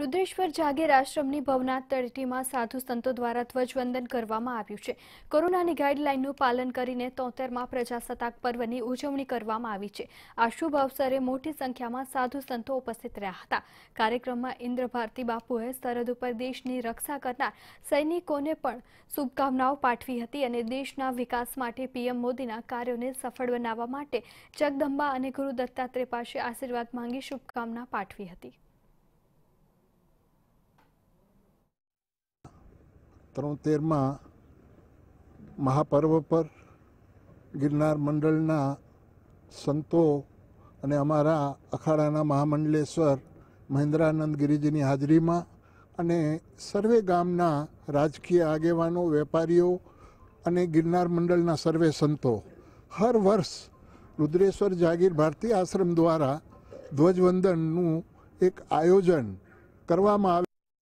રુદ્રેશ્વર જાગીર આશ્રમની ભવનાથ તળેટીમાં સાધુ સંતો દ્વારા ધ્વજવંદન કરવામાં આવ્યું છે કોરોનાની ગાઈડલાઇનનું પાલન કરીને તોતેરમાં પ્રજાસત્તાક પર્વની ઉજવણી કરવામાં આવી છે આ શુભ અવસરે મોટી સંખ્યામાં સાધુ સંતો ઉપસ્થિત રહ્યા હતા કાર્યક્રમમાં ઇન્દ્ર ભારતી બાપુએ સરહદ ઉપર દેશની રક્ષા કરનાર સૈનિકોને પણ શુભકામનાઓ પાઠવી હતી અને દેશના વિકાસ માટે પીએમ મોદીના કાર્યોને સફળ બનાવવા માટે જગદંબા અને ગુરુ દત્તાત્રેય પાસે આશીર્વાદ માંગી શુભકામના પાઠવી હતી ત્રોતેરમાં મહાપર્વ પર ગિરનાર મંડળના સંતો અને અમારા અખાડાના મહામંડલેશ્વર મહેન્દ્રાનંદ ગિરિજીની હાજરીમાં અને સર્વે ગામના રાજકીય આગેવાનો વેપારીઓ અને ગિરનાર મંડળના સર્વે સંતો હર વર્ષ રુદ્રેશ્વર જાગીર ભારતીય આશ્રમ દ્વારા ધ્વજવંદનનું એક આયોજન કરવામાં આવે